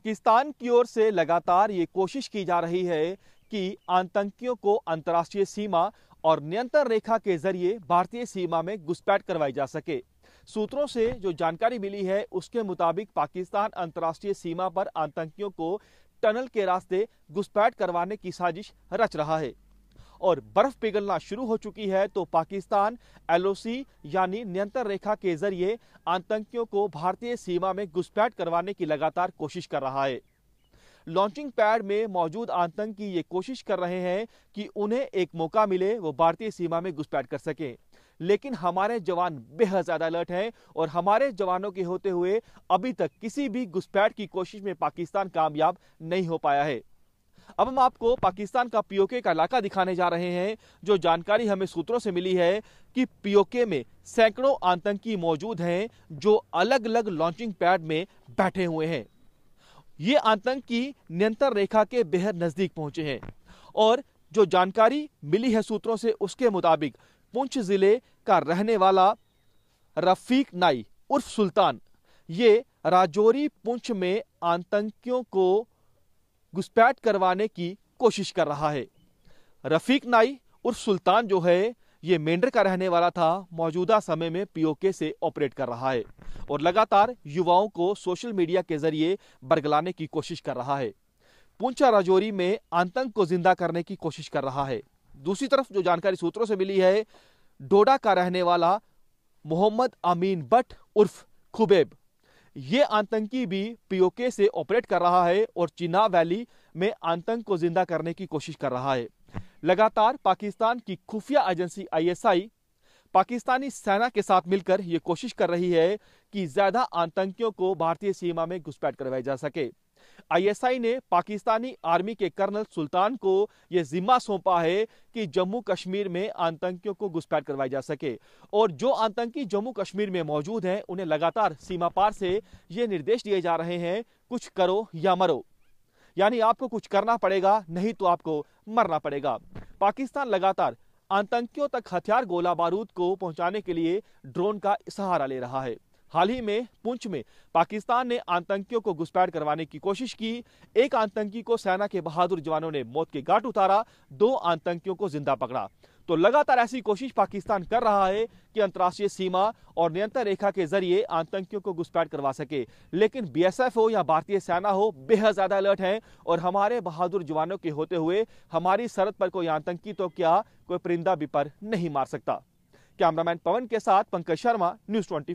पाकिस्तान की ओर से लगातार ये कोशिश की जा रही है कि आतंकियों को अंतर्राष्ट्रीय सीमा और नियंत्रण रेखा के जरिए भारतीय सीमा में घुसपैठ करवाई जा सके सूत्रों से जो जानकारी मिली है उसके मुताबिक पाकिस्तान अंतर्राष्ट्रीय सीमा पर आतंकियों को टनल के रास्ते घुसपैठ करवाने की साजिश रच रहा है और बर्फ पिघलना शुरू हो चुकी है तो पाकिस्तान एलओसी यानी नियंत्रण रेखा के जरिए आतंकियों को भारतीय सीमा में घुसपैठ करवाने की लगातार कोशिश कर रहा है लॉन्चिंग पैड में मौजूद आतंकी ये कोशिश कर रहे हैं कि उन्हें एक मौका मिले वो भारतीय सीमा में घुसपैठ कर सके लेकिन हमारे जवान बेहद ज्यादा अलर्ट हैं और हमारे जवानों के होते हुए अभी तक किसी भी घुसपैठ की कोशिश में पाकिस्तान कामयाब नहीं हो पाया है अब हम आपको पाकिस्तान का पीओके का इलाका दिखाने जा रहे हैं जो जानकारी हमें सूत्रों से मिली है कि पीओके में सैकड़ों आतंकी मौजूद हैं जो अलग अलग लॉन्चिंग पैड में बैठे हुए हैं ये आतंकी नियंत्रण रेखा के बेहद नजदीक पहुंचे हैं और जो जानकारी मिली है सूत्रों से उसके मुताबिक पुंछ जिले का रहने वाला रफीक नाई उर्फ सुल्तान ये राजौरी पुंछ में आतंकियों को घुसपैठ करवाने की कोशिश कर रहा है रफीक नाई उर्फ सुल्तान जो है ये मेंढर का रहने वाला था मौजूदा समय में पीओके से ऑपरेट कर रहा है और लगातार युवाओं को सोशल मीडिया के जरिए बरगलाने की कोशिश कर रहा है पूंछा राजौरी में आतंक को जिंदा करने की कोशिश कर रहा है दूसरी तरफ जो जानकारी सूत्रों से मिली है डोडा का रहने वाला मोहम्मद अमीन भट्ट उर्फ खुबेब ये आतंकी भी पीओके से ऑपरेट कर रहा है और चिना वैली में आतंक को जिंदा करने की कोशिश कर रहा है लगातार पाकिस्तान की खुफिया एजेंसी आईएसआई पाकिस्तानी सेना के साथ मिलकर ये कोशिश कर रही है कि ज्यादा आतंकियों को भारतीय सीमा में घुसपैठ करवाई जा सके आईएसआई ने पाकिस्तानी आर्मी के कर्नल सुल्तान को यह जिम्मा सौंपा है कि जम्मू कश्मीर में आतंकियों को घुसपैठ करवाई जा सके और जो आतंकी जम्मू कश्मीर में मौजूद हैं उन्हें लगातार सीमा पार से ये निर्देश दिए जा रहे हैं कुछ करो या मरो यानी आपको कुछ करना पड़ेगा नहीं तो आपको मरना पड़ेगा पाकिस्तान लगातार आतंकियों तक हथियार गोला बारूद को पहुंचाने के लिए ड्रोन का सहारा ले रहा है हाल ही में पुंछ में पाकिस्तान ने आतंकियों को घुसपैठ करवाने की कोशिश की एक आतंकी को सेना के बहादुर जवानों ने मौत के घाट उतारा दो आतंकियों को जिंदा पकड़ा तो लगातार ऐसी कोशिश पाकिस्तान कर रहा है कि अंतर्राष्ट्रीय सीमा और नियंत्रण रेखा के जरिए आतंकियों को घुसपैठ करवा सके लेकिन बीएसएफ हो या भारतीय सेना हो बेहद ज्यादा अलर्ट हैं और हमारे बहादुर जवानों के होते हुए हमारी सरहद पर कोई आतंकी तो क्या कोई परिंदा भी पर नहीं मार सकता कैमरामैन पवन के साथ पंकज शर्मा न्यूज ट्वेंटी